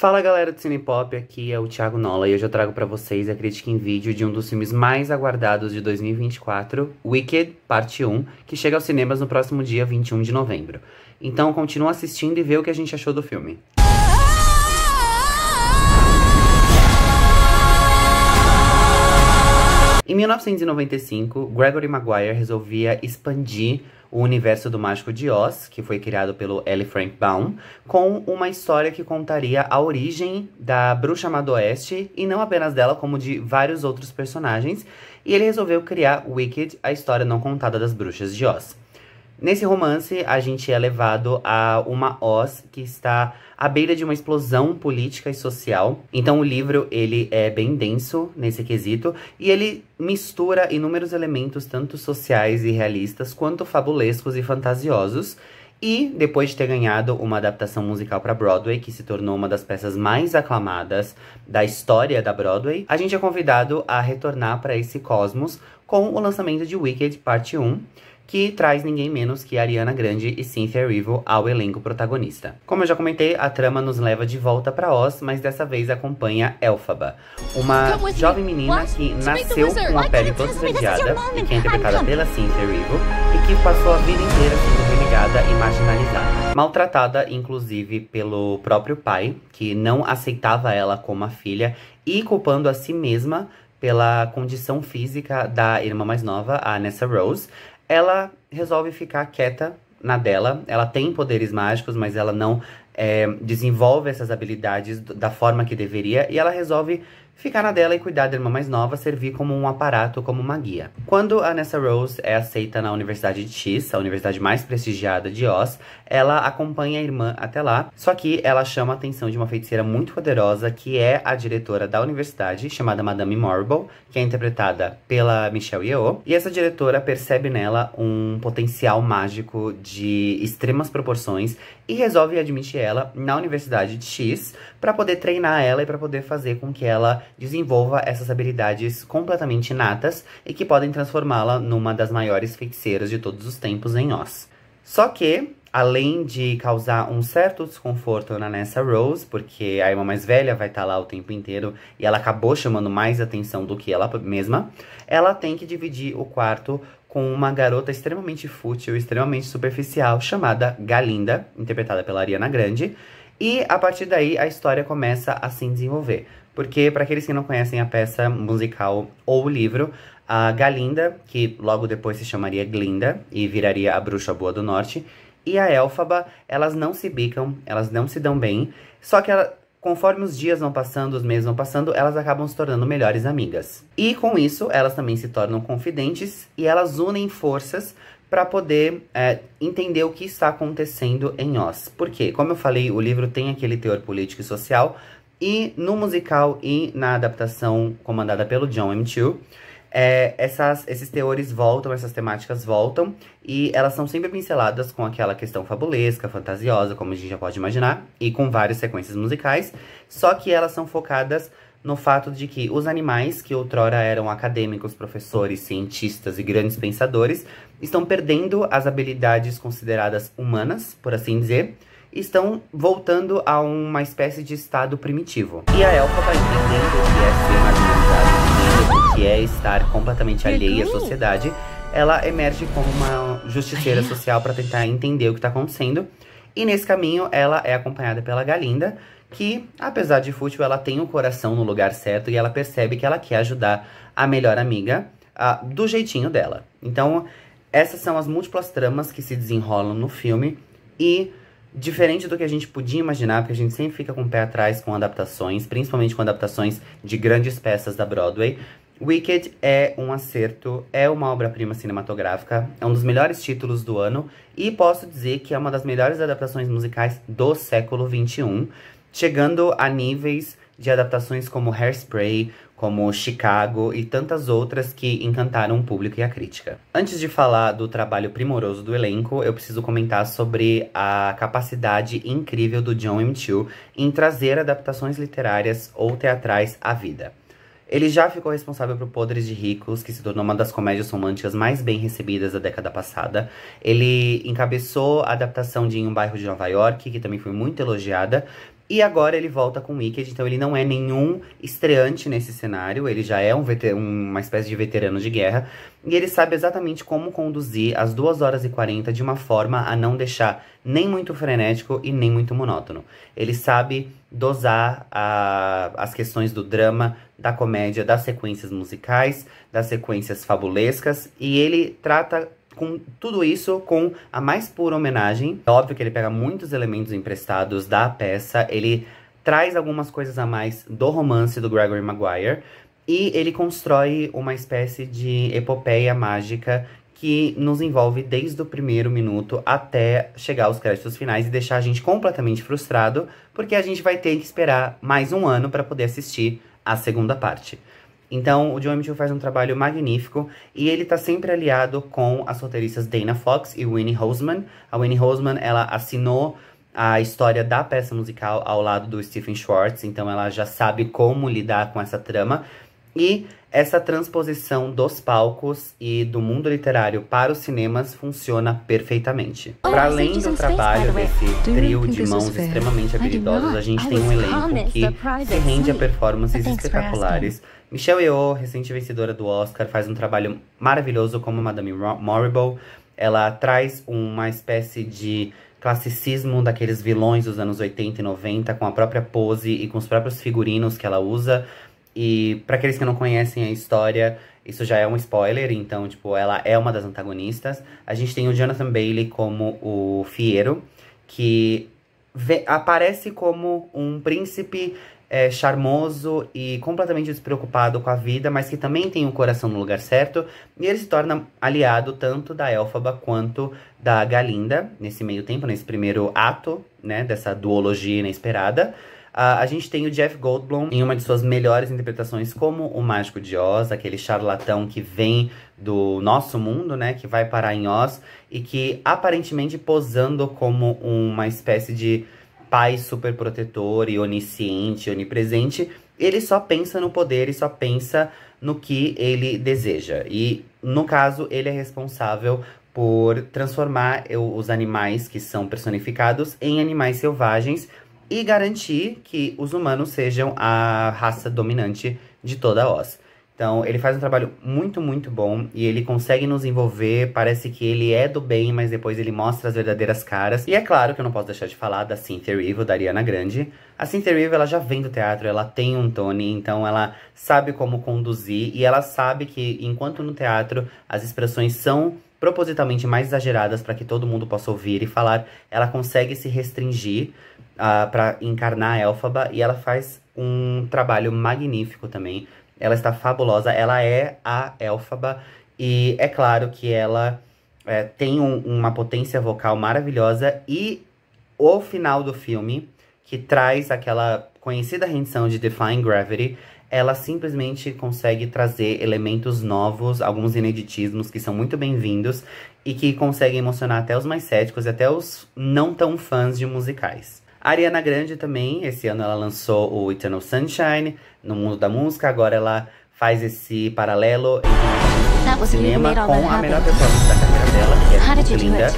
Fala galera do Cinepop, aqui é o Thiago Nola e hoje eu trago para vocês a crítica em vídeo de um dos filmes mais aguardados de 2024, Wicked, parte 1, que chega aos cinemas no próximo dia 21 de novembro. Então continua assistindo e vê o que a gente achou do filme. Em 1995, Gregory Maguire resolvia expandir o universo do Mágico de Oz, que foi criado pelo L. Frank Baum, com uma história que contaria a origem da Bruxa Amado Oeste, e não apenas dela, como de vários outros personagens, e ele resolveu criar Wicked, a história não contada das Bruxas de Oz. Nesse romance, a gente é levado a uma Oz que está à beira de uma explosão política e social. Então o livro, ele é bem denso nesse quesito, e ele mistura inúmeros elementos, tanto sociais e realistas, quanto fabulescos e fantasiosos. E, depois de ter ganhado uma adaptação musical para Broadway, que se tornou uma das peças mais aclamadas da história da Broadway, a gente é convidado a retornar para esse cosmos com o lançamento de Wicked Parte 1, que traz ninguém menos que Ariana Grande e Cynthia Erivo ao elenco protagonista. Como eu já comentei, a trama nos leva de volta para Oz, mas dessa vez acompanha Elphaba, uma assim? jovem menina que nasceu com a pele toda esverdeada e que é interpretada pela Cynthia Erivo e que passou a vida inteira sendo relegada e marginalizada. Maltratada, inclusive, pelo próprio pai, que não aceitava ela como a filha e culpando a si mesma pela condição física da irmã mais nova, a Nessa Rose ela resolve ficar quieta na dela. Ela tem poderes mágicos, mas ela não é, desenvolve essas habilidades da forma que deveria. E ela resolve ficar na dela e cuidar da irmã mais nova, servir como um aparato, como uma guia. Quando a Nessa Rose é aceita na Universidade de X, a universidade mais prestigiada de Oz, ela acompanha a irmã até lá, só que ela chama a atenção de uma feiticeira muito poderosa, que é a diretora da universidade, chamada Madame Marble, que é interpretada pela Michelle Yeoh, e essa diretora percebe nela um potencial mágico de extremas proporções e resolve admitir ela na Universidade de X para poder treinar ela e para poder fazer com que ela desenvolva essas habilidades completamente inatas e que podem transformá-la numa das maiores feiticeiras de todos os tempos em Oz. Só que além de causar um certo desconforto na Nessa Rose, porque a irmã mais velha vai estar tá lá o tempo inteiro e ela acabou chamando mais atenção do que ela mesma, ela tem que dividir o quarto com uma garota extremamente fútil, extremamente superficial, chamada Galinda, interpretada pela Ariana Grande. E a partir daí a história começa a se desenvolver. Porque, para aqueles que não conhecem a peça musical ou o livro, a Galinda, que logo depois se chamaria Glinda e viraria a Bruxa Boa do Norte, e a Elfaba, elas não se bicam, elas não se dão bem, só que ela, Conforme os dias vão passando, os meses vão passando, elas acabam se tornando melhores amigas. E com isso, elas também se tornam confidentes e elas unem forças para poder é, entender o que está acontecendo em Oz. Porque, como eu falei, o livro tem aquele teor político e social, e no musical e na adaptação comandada pelo John M. Chiu, é, essas, esses teores voltam, essas temáticas voltam, e elas são sempre pinceladas com aquela questão fabulesca, fantasiosa, como a gente já pode imaginar, e com várias sequências musicais, só que elas são focadas no fato de que os animais, que outrora eram acadêmicos, professores, cientistas e grandes pensadores, estão perdendo as habilidades consideradas humanas, por assim dizer, e estão voltando a uma espécie de estado primitivo. E a elfa vai entendendo que é ser marginalizado que é estar completamente alheia à sociedade, ela emerge como uma justiceira social para tentar entender o que está acontecendo. E nesse caminho, ela é acompanhada pela Galinda, que, apesar de fútil, ela tem o coração no lugar certo e ela percebe que ela quer ajudar a melhor amiga do jeitinho dela. Então, essas são as múltiplas tramas que se desenrolam no filme e diferente do que a gente podia imaginar, porque a gente sempre fica com o pé atrás com adaptações, principalmente com adaptações de grandes peças da Broadway. Wicked é um acerto, é uma obra-prima cinematográfica, é um dos melhores títulos do ano e posso dizer que é uma das melhores adaptações musicais do século XXI, chegando a níveis de adaptações como Hairspray, como Chicago e tantas outras que encantaram o público e a crítica. Antes de falar do trabalho primoroso do elenco, eu preciso comentar sobre a capacidade incrível do John M. Chu em trazer adaptações literárias ou teatrais à vida. Ele já ficou responsável por Podres de Ricos, que se tornou uma das comédias românticas mais bem recebidas da década passada. Ele encabeçou a adaptação de Em um Bairro de Nova York, que também foi muito elogiada. E agora ele volta com Wicked, então ele não é nenhum estreante nesse cenário, ele já é um uma espécie de veterano de guerra, e ele sabe exatamente como conduzir as 2 horas e 40 de uma forma a não deixar nem muito frenético e nem muito monótono. Ele sabe dosar a, as questões do drama, da comédia, das sequências musicais, das sequências fabulescas, e ele trata com tudo isso com a mais pura homenagem. É óbvio que ele pega muitos elementos emprestados da peça, ele traz algumas coisas a mais do romance do Gregory Maguire, e ele constrói uma espécie de epopeia mágica que nos envolve desde o primeiro minuto até chegar aos créditos finais e deixar a gente completamente frustrado, porque a gente vai ter que esperar mais um ano para poder assistir a segunda parte. Então, o John Mitchell faz um trabalho magnífico e ele tá sempre aliado com as roteiristas Dana Fox e Winnie Roseman. A Winnie Roseman, ela assinou a história da peça musical ao lado do Stephen Schwartz, então ela já sabe como lidar com essa trama. E essa transposição dos palcos e do mundo literário para os cinemas funciona perfeitamente. Oh, para além do trabalho desse trio de mãos extremamente habilidosas, a gente tem um elenco que se rende a performances espetaculares. Michelle Yeoh, recente vencedora do Oscar, faz um trabalho maravilhoso como Madame Morrible. Ela traz uma espécie de classicismo daqueles vilões dos anos 80 e 90, com a própria pose e com os próprios figurinos que ela usa. E para aqueles que não conhecem a história, isso já é um spoiler, então, tipo, ela é uma das antagonistas. A gente tem o Jonathan Bailey como o Fiero, que aparece como um príncipe é, charmoso e completamente despreocupado com a vida, mas que também tem o coração no lugar certo. E ele se torna aliado tanto da Elfaba quanto da Galinda, nesse meio tempo, nesse primeiro ato, né, dessa duologia inesperada. Ah, a gente tem o Jeff Goldblum em uma de suas melhores interpretações como o Mágico de Oz, aquele charlatão que vem do nosso mundo, né, que vai parar em Oz e que aparentemente posando como uma espécie de pai super protetor e onisciente, onipresente, ele só pensa no poder e só pensa no que ele deseja. E no caso, ele é responsável por transformar os animais que são personificados em animais selvagens e garantir que os humanos sejam a raça dominante de toda a Oz. Então, ele faz um trabalho muito, muito bom e ele consegue nos envolver. Parece que ele é do bem, mas depois ele mostra as verdadeiras caras. E é claro que eu não posso deixar de falar da Cynthia Erivo, da Ariana Grande. A Cynthia Erivo, ela já vem do teatro, ela tem um Tony, então ela sabe como conduzir e ela sabe que, enquanto no teatro as expressões são propositalmente mais exageradas para que todo mundo possa ouvir e falar, ela consegue se restringir uh, para encarnar a Elfaba e ela faz um trabalho magnífico também. Ela está fabulosa, ela é a Elfaba e é claro que ela é, tem um, uma potência vocal maravilhosa e o final do filme, que traz aquela conhecida rendição de Define Gravity, ela simplesmente consegue trazer elementos novos, alguns ineditismos que são muito bem-vindos e que conseguem emocionar até os mais céticos e até os não tão fãs de musicais. A Ariana Grande também, esse ano ela lançou o Eternal Sunshine, no mundo da música, agora ela faz esse paralelo em cinema com a melhor performance da carreira dela, que é muito linda,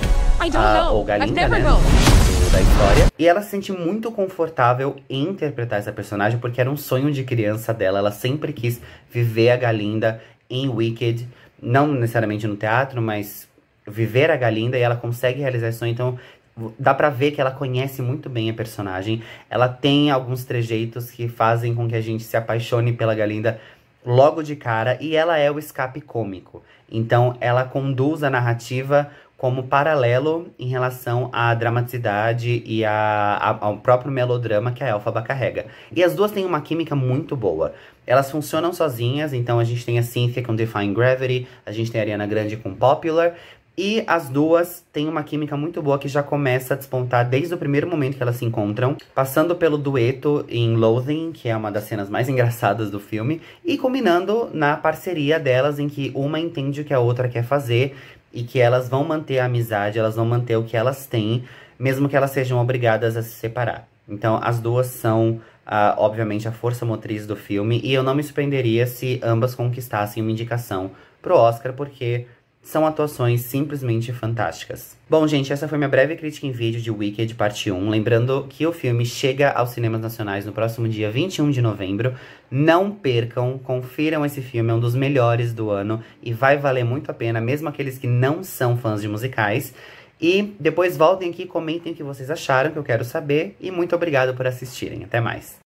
uh, ou Galinda, né, da história. E ela se sente muito confortável em interpretar essa personagem, porque era um sonho de criança dela, ela sempre quis viver a Galinda em Wicked, não necessariamente no teatro, mas viver a Galinda e ela consegue realizar sonho. Então, dá para ver que ela conhece muito bem a personagem. Ela tem alguns trejeitos que fazem com que a gente se apaixone pela Galinda logo de cara e ela é o escape cômico. Então ela conduz a narrativa como paralelo em relação à dramaticidade e a, a, ao próprio melodrama que a Elfaba carrega. E as duas têm uma química muito boa. Elas funcionam sozinhas, então a gente tem a Cynthia com Define Gravity, a gente tem a Ariana Grande com Popular, e as duas têm uma química muito boa que já começa a despontar desde o primeiro momento que elas se encontram, passando pelo dueto em Loathing, que é uma das cenas mais engraçadas do filme, e culminando na parceria delas em que uma entende o que a outra quer fazer e que elas vão manter a amizade, elas vão manter o que elas têm, mesmo que elas sejam obrigadas a se separar. Então, as duas são Uh, obviamente, a força motriz do filme. E eu não me surpreenderia se ambas conquistassem uma indicação pro Oscar, porque são atuações simplesmente fantásticas. Bom, gente, essa foi minha breve crítica em vídeo de Wicked Parte 1. Lembrando que o filme chega aos cinemas nacionais no próximo dia 21 de novembro. Não percam, confiram esse filme, é um dos melhores do ano e vai valer muito a pena, mesmo aqueles que não são fãs de musicais. E depois voltem aqui, comentem o que vocês acharam, que eu quero saber. E muito obrigado por assistirem. Até mais.